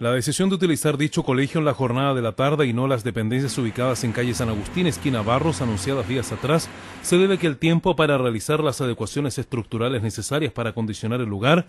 La decisión de utilizar dicho colegio en la jornada de la tarde y no las dependencias ubicadas en calle San Agustín, esquina Barros, anunciadas días atrás, se debe que el tiempo para realizar las adecuaciones estructurales necesarias para acondicionar el lugar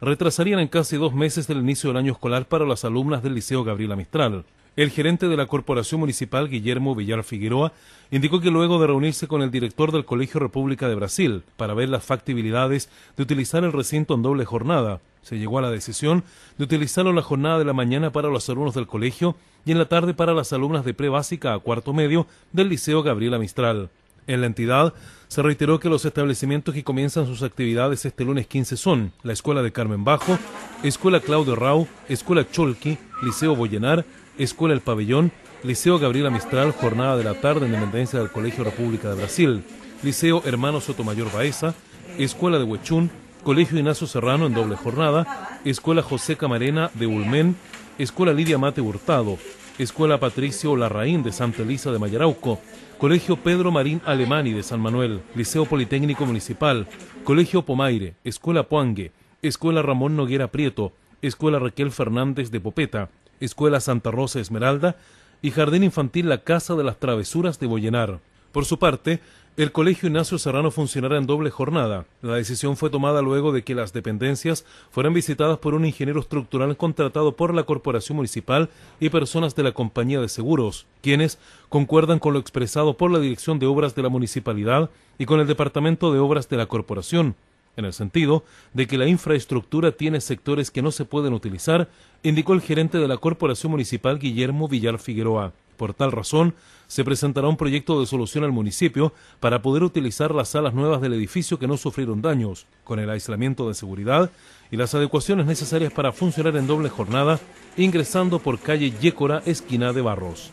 retrasarían en casi dos meses el inicio del año escolar para las alumnas del Liceo Gabriela Mistral. El gerente de la Corporación Municipal, Guillermo Villar Figueroa, indicó que luego de reunirse con el director del Colegio República de Brasil para ver las factibilidades de utilizar el recinto en doble jornada, se llegó a la decisión de utilizarlo en la jornada de la mañana para los alumnos del colegio y en la tarde para las alumnas de prebásica a cuarto medio del Liceo Gabriela Mistral. En la entidad se reiteró que los establecimientos que comienzan sus actividades este lunes 15 son la Escuela de Carmen Bajo, Escuela Claudio Rau, Escuela Cholqui, Liceo Boyenar, Escuela El Pabellón, Liceo Gabriela Mistral, jornada de la tarde en dependencia del Colegio República de Brasil, Liceo Hermano Sotomayor Baeza, Escuela de Huechún, Colegio Ignacio Serrano en doble jornada, Escuela José Camarena de Ulmen, Escuela Lidia Mate Hurtado, Escuela Patricio Larraín de Santa Elisa de Mayarauco, Colegio Pedro Marín Alemani de San Manuel, Liceo Politécnico Municipal, Colegio Pomaire, Escuela Puangue, Escuela Ramón Noguera Prieto, Escuela Raquel Fernández de Popeta, Escuela Santa Rosa Esmeralda y Jardín Infantil La Casa de las Travesuras de Bollenar. Por su parte, el Colegio Ignacio Serrano funcionará en doble jornada. La decisión fue tomada luego de que las dependencias fueran visitadas por un ingeniero estructural contratado por la Corporación Municipal y personas de la Compañía de Seguros, quienes concuerdan con lo expresado por la Dirección de Obras de la Municipalidad y con el Departamento de Obras de la Corporación en el sentido de que la infraestructura tiene sectores que no se pueden utilizar, indicó el gerente de la Corporación Municipal Guillermo Villar Figueroa. Por tal razón, se presentará un proyecto de solución al municipio para poder utilizar las salas nuevas del edificio que no sufrieron daños, con el aislamiento de seguridad y las adecuaciones necesarias para funcionar en doble jornada, ingresando por calle Yécora, esquina de Barros.